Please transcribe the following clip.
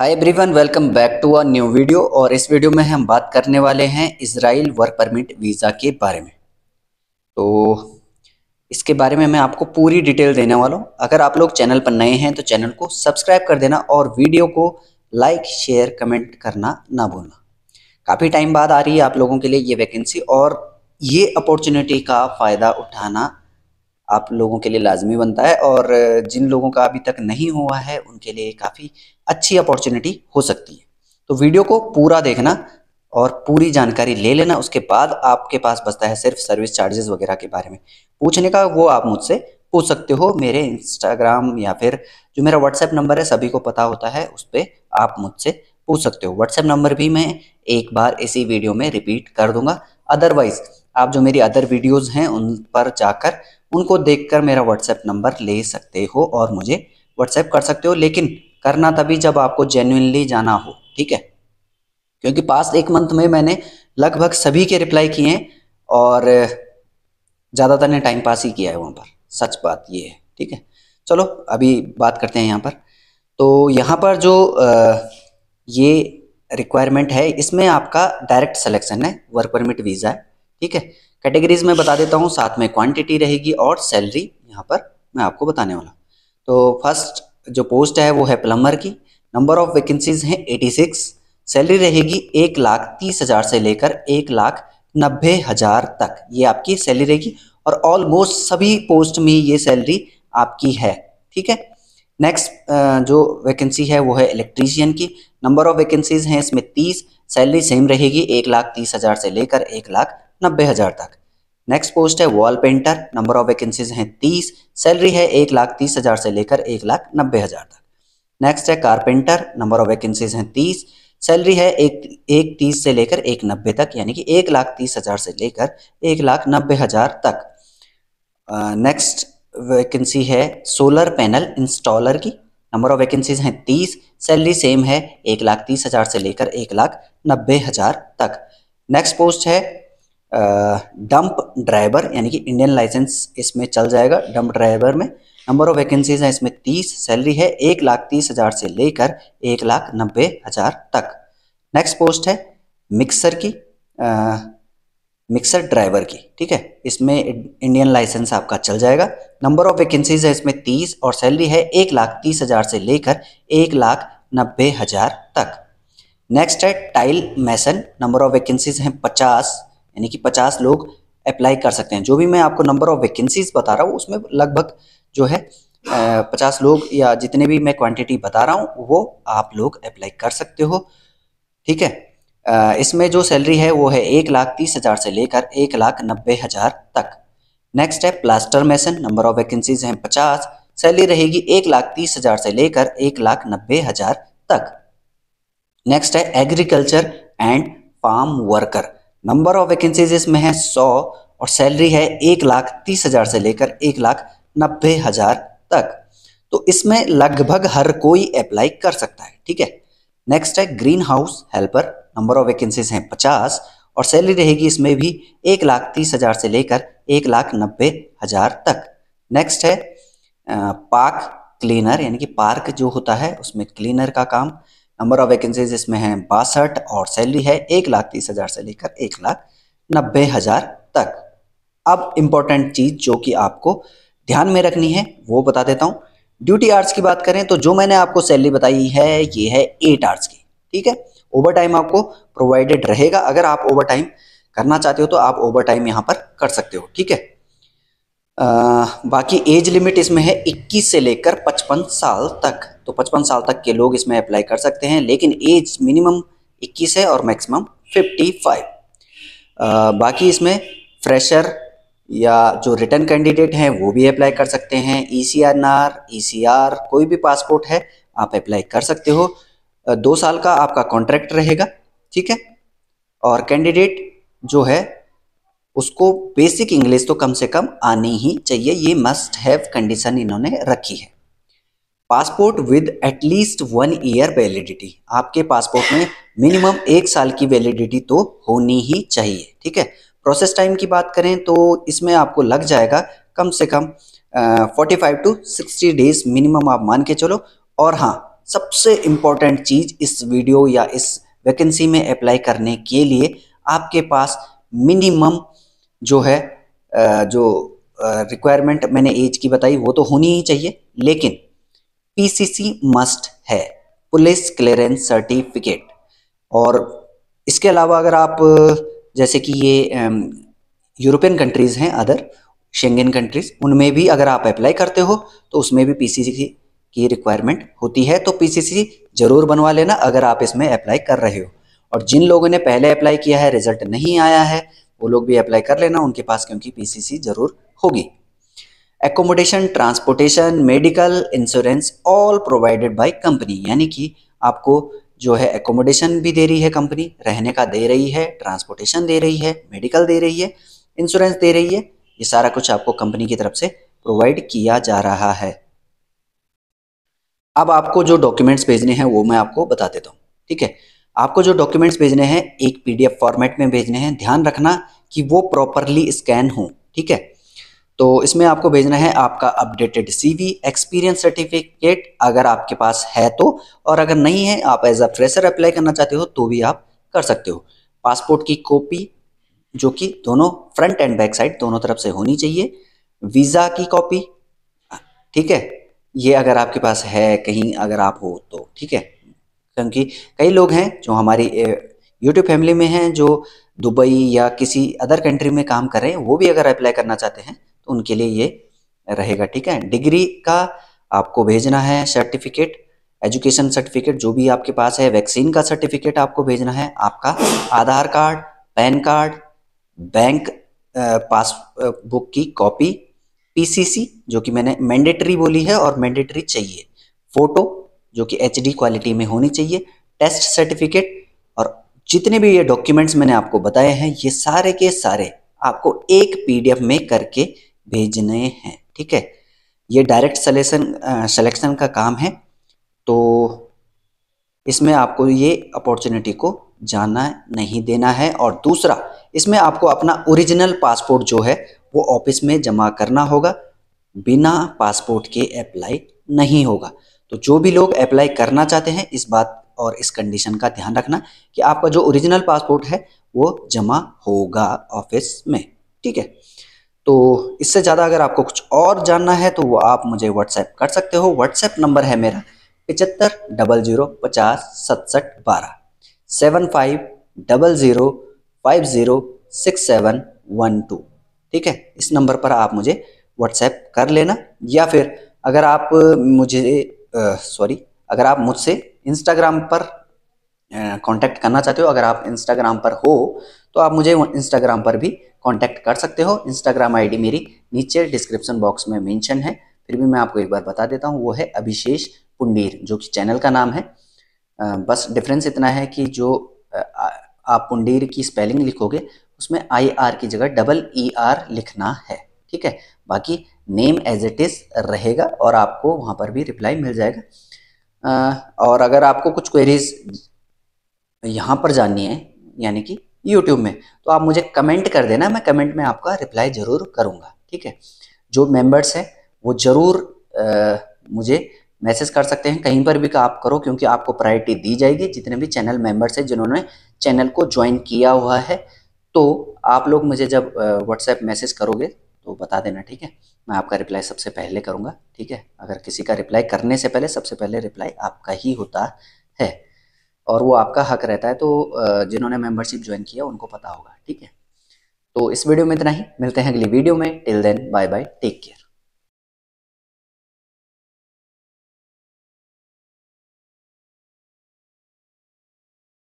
hi everyone welcome back to a new video और इस video में हम बात करने वाले हैं इसराइल वर्क परमिट वीज़ा के बारे में तो इसके बारे में मैं आपको पूरी डिटेल देने वाला हूँ अगर आप लोग चैनल पर नए हैं तो चैनल को सब्सक्राइब कर देना और वीडियो को लाइक शेयर कमेंट करना ना भूलना काफ़ी टाइम बाद आ रही है आप लोगों के लिए ये वैकेंसी और ये अपॉर्चुनिटी का फ़ायदा उठाना आप लोगों के लिए लाजमी बनता है और जिन लोगों का अभी तक नहीं हुआ है उनके लिए काफ़ी अच्छी अपॉर्चुनिटी हो सकती है तो वीडियो को पूरा देखना और पूरी जानकारी ले लेना उसके बाद आपके पास बचता है सिर्फ सर्विस चार्जेस वगैरह के बारे में पूछने का वो आप मुझसे पूछ सकते हो मेरे इंस्टाग्राम या फिर जो मेरा व्हाट्सएप नंबर है सभी को पता होता है उस पर आप मुझसे पूछ सकते हो व्हाट्सएप नंबर भी मैं एक बार इसी वीडियो में रिपीट कर दूंगा अदरवाइज आप जो मेरी अदर वीडियोज हैं उन पर जाकर उनको देखकर मेरा व्हाट्सएप नंबर ले सकते हो और मुझे व्हाट्सएप कर सकते हो लेकिन करना तभी जब आपको जेन्यनली जाना हो ठीक है क्योंकि पास्ट एक मंथ में मैंने लगभग सभी के रिप्लाई किए हैं और ज़्यादातर ने टाइम पास ही किया है वहाँ पर सच बात ये है ठीक है चलो अभी बात करते हैं यहाँ पर तो यहाँ पर जो ये रिक्वायरमेंट है इसमें आपका डायरेक्ट सिलेक्शन है वर्क परमिट वीज़ा है ठीक है कैटेगरीज में बता देता हूँ साथ में क्वांटिटी रहेगी और सैलरी यहाँ पर मैं आपको बताने वाला तो फर्स्ट जो पोस्ट है वो है प्लम्बर की नंबर ऑफ वैकेंसीज हैं 86 सैलरी रहेगी एक लाख तीस हज़ार से लेकर एक लाख नब्बे हज़ार तक ये आपकी सैलरी रहेगी और ऑलमोस्ट सभी पोस्ट में ये सैलरी आपकी है ठीक है नेक्स्ट जो वैकेंसी है वो है इलेक्ट्रीशियन की नंबर ऑफ वैकेंसीज हैं इसमें तीस सैलरी सेम रहेगी एक लाख तीस हज़ार से लेकर एक लाख नब्बे हज़ार तक नेक्स्ट पोस्ट है wall painter number of vacancies हैं तीस सैलरी है एक लाख तीस हजार से लेकर एक लाख नब्बे हजार तक नेक्स्ट है कारपेंटर नंबर ऑफ वैकेंसीज हैं तीस सैलरी है एक एक तीस से लेकर एक नब्बे तक यानी कि एक लाख तीस हजार से लेकर एक लाख नब्बे हजार तक नेक्स्ट uh, वैकेंसी है सोलर पैनल इंस्टॉलर की नंबर ऑफ वैकेंसीज हैं तीस सैलरी सेम है एक लाख तीस हजार से लेकर एक लाख नब्बे हजार तक नेक्स्ट पोस्ट है डंप ड्राइवर यानी कि इंडियन लाइसेंस इसमें चल जाएगा डंप ड्राइवर में नंबर ऑफ वैकेंसीज हैं इसमें तीस सैलरी है एक लाख तीस हज़ार से लेकर एक लाख नब्बे हज़ार तक नेक्स्ट पोस्ट है मिक्सर की आ, मिक्सर ड्राइवर की ठीक है इसमें इंडियन लाइसेंस आपका चल जाएगा नंबर ऑफ वैकेंसीज है इसमें तीस और सैलरी है एक लाख तीस हज़ार से लेकर एक लाख नब्बे हज़ार तक नेक्स्ट है tile mason number of vacancies हैं पचास यानी कि पचास लोग अप्लाई कर सकते हैं जो भी मैं आपको नंबर ऑफ वैकेंसीज बता रहा हूँ उसमें लगभग जो है पचास लोग या जितने भी मैं क्वांटिटी बता रहा हूँ वो आप लोग अप्लाई कर सकते हो ठीक है इसमें जो सैलरी है वो है एक लाख तीस हज़ार से लेकर एक लाख नब्बे हज़ार तक नेक्स्ट है plaster mason number of vacancies हैं पचास सैलरी रहेगी एक लाख तीस हज़ार से लेकर एक लाख नब्बे हज़ार तक नेक्स्ट है agriculture and farm worker number of vacancies इसमें है सौ और सैलरी है एक लाख तीस हज़ार से लेकर एक लाख नब्बे हज़ार तक तो इसमें लगभग हर कोई अप्लाई कर सकता है ठीक है नेक्स्ट है greenhouse helper number of vacancies हैं पचास और सैलरी रहेगी इसमें भी एक लाख तीस हज़ार से लेकर एक लाख नब्बे हज़ार तक नेक्स्ट है पार्क क्लीनर यानी कि पार्क जो होता है उसमें क्लीनर का काम नंबर ऑफ वैकेंसीज इसमें हैं बासठ और सैलरी है एक लाख तीस हज़ार से लेकर एक लाख नब्बे हज़ार तक अब इंपॉर्टेंट चीज़ जो कि आपको ध्यान में रखनी है वो बता देता हूं ड्यूटी आर्ट्स की बात करें तो जो मैंने आपको सैलरी बताई है ये है एट आर्ट्स की ठीक है ओवर टाइम आपको प्रोवाइडेड रहेगा अगर आप ओवर टाइम करना चाहते हो तो आप ओवर टाइम यहाँ पर कर सकते हो ठीक है आ, बाकी एज लिमिट इसमें है 21 से लेकर 55 साल तक तो 55 साल तक के लोग इसमें अप्लाई कर सकते हैं लेकिन एज मिनिमम 21 है और मैक्सिमम 55 फाइव बाकी इसमें फ्रेशर या जो रिटर्न कैंडिडेट हैं वो भी अप्लाई कर सकते हैं E C N R E C R कोई भी पासपोर्ट है आप अप्लाई कर सकते हो दो साल का आपका कॉन्ट्रैक्ट रहेगा ठीक है और कैंडिडेट जो है उसको बेसिक इंग्लिश तो कम से कम आनी ही चाहिए ये मस्ट हैव कंडीशन इन्होंने रखी है passport with at least one year validity आपके पासपोर्ट में मिनिमम एक साल की वैलिडिटी तो होनी ही चाहिए ठीक है प्रोसेस टाइम की बात करें तो इसमें आपको लग जाएगा कम से कम forty five to sixty days minimum आप मान के चलो और हाँ सबसे इम्पोर्टेंट चीज़ इस वीडियो या इस वैकेंसी में अप्लाई करने के लिए आपके पास मिनिमम जो है जो रिक्वायरमेंट मैंने एज की बताई वो तो होनी ही चाहिए लेकिन पीसीसी मस्ट है पुलिस क्लियरेंस सर्टिफिकेट और इसके अलावा अगर आप जैसे कि ये यूरोपियन कंट्रीज़ हैं अदर शेंगेन कंट्रीज़ उनमें भी अगर आप अप्लाई करते हो तो उसमें भी पीसीसी की रिक्वायरमेंट होती है तो पीसीसी ज़रूर बनवा लेना अगर आप इसमें अप्लाई कर रहे हो और जिन लोगों ने पहले अप्लाई किया है रिजल्ट नहीं आया है वो लोग भी अप्लाई कर लेना उनके पास क्योंकि पीसीसी जरूर होगी accommodation transportation medical insurance all provided by company यानी कि आपको जो है एकोमोडेशन भी दे रही है कंपनी रहने का दे रही है ट्रांसपोर्टेशन दे रही है मेडिकल दे रही है इंश्योरेंस दे रही है ये सारा कुछ आपको कंपनी की तरफ से प्रोवाइड किया जा रहा है अब आपको जो डॉक्यूमेंट्स भेजने हैं वो मैं आपको बता देता हूँ ठीक है आपको जो डॉक्यूमेंट्स भेजने हैं एक पीडीएफ फॉर्मेट में भेजने हैं ध्यान रखना कि वो प्रॉपरली स्कैन हो ठीक है तो इसमें आपको भेजना है आपका अपडेटेड सीवी एक्सपीरियंस सर्टिफिकेट अगर आपके पास है तो और अगर नहीं है आप एज अ फ्रेशर अप्लाई करना चाहते हो तो भी आप कर सकते हो पासपोर्ट की कॉपी जो कि दोनों फ्रंट एंड बैक साइड दोनों तरफ से होनी चाहिए वीज़ा की कॉपी ठीक है ये अगर आपके पास है कहीं अगर आप हो तो ठीक है क्योंकि कई लोग हैं जो हमारी यूट्यूब फैमिली में हैं जो दुबई या किसी अदर कंट्री में काम कर रहे हैं वो भी अगर अप्लाई करना चाहते हैं तो उनके लिए ये रहेगा ठीक है डिग्री का आपको भेजना है सर्टिफिकेट एजुकेशन सर्टिफिकेट जो भी आपके पास है वैक्सीन का सर्टिफिकेट आपको भेजना है आपका Aadhaar card PAN card bank passbook की कॉपी पीसीसी जो कि मैंने मैंडेटरी बोली है और मैंडेटरी चाहिए फोटो जो कि एच क्वालिटी में होनी चाहिए टेस्ट सर्टिफिकेट और जितने भी ये डॉक्यूमेंट्स मैंने आपको बताए हैं ये सारे के सारे आपको एक पीडीएफ में करके भेजने हैं ठीक है ये डायरेक्ट सलेक्शन सलेक्शन का काम है तो इसमें आपको ये अपॉर्चुनिटी को जाना नहीं देना है और दूसरा इसमें आपको अपना ओरिजिनल पासपोर्ट जो है वो ऑफिस में जमा करना होगा बिना पासपोर्ट के अप्लाई नहीं होगा तो जो भी लोग अप्लाई करना चाहते हैं इस बात और इस कंडीशन का ध्यान रखना कि आपका जो ओरिजिनल पासपोर्ट है वो जमा होगा ऑफिस में ठीक है तो इससे ज़्यादा अगर आपको कुछ और जानना है तो वो आप मुझे व्हाट्सएप कर सकते हो व्हाट्सएप नंबर है मेरा पिचहत्तर डबल जीरो पचास सतसठ बारह seven five double zero five zero six seven one two ठीक है इस नंबर पर आप मुझे व्हाट्सएप कर लेना या फिर अगर आप मुझे सॉरी अगर आप मुझसे इंस्टाग्राम पर कांटेक्ट करना चाहते हो अगर आप इंस्टाग्राम पर हो तो आप मुझे इंस्टाग्राम पर भी कांटेक्ट कर सकते हो इंस्टाग्राम आईडी मेरी नीचे डिस्क्रिप्शन बॉक्स में मेंशन है फिर भी मैं आपको एक बार बता देता हूँ वो है अभिशेष पुंडीर जो कि चैनल का नाम है बस डिफरेंस इतना है कि जो आप पुंडीर की स्पेलिंग लिखोगे उसमें आई आर की जगह डबल ई आर लिखना है ठीक है बाकी नेम एज इट इज़ रहेगा और आपको वहाँ पर भी रिप्लाई मिल जाएगा और अगर आपको कुछ क्वेरीज यहाँ पर जाननी है यानी कि यूट्यूब में तो आप मुझे कमेंट कर देना मैं कमेंट में आपका रिप्लाई ज़रूर करूँगा ठीक है जो मेंबर्स हैं वो ज़रूर मुझे मैसेज कर सकते हैं कहीं पर भी का आप करो क्योंकि आपको प्रायोरिटी दी जाएगी जितने भी चैनल मेंबर्स हैं जिन्होंने चैनल को ज्वाइन किया हुआ है तो आप लोग मुझे जब व्हाट्सएप मैसेज करोगे तो बता देना ठीक है मैं आपका रिप्लाई सबसे पहले करूँगा ठीक है अगर किसी का रिप्लाई करने से पहले सबसे पहले रिप्लाई आपका ही होता है और वो आपका हक रहता है तो जिन्होंने मेंबरशिप ज्वाइन किया उनको पता होगा ठीक है तो इस वीडियो में इतना ही मिलते हैं अगली वीडियो में till then bye bye take care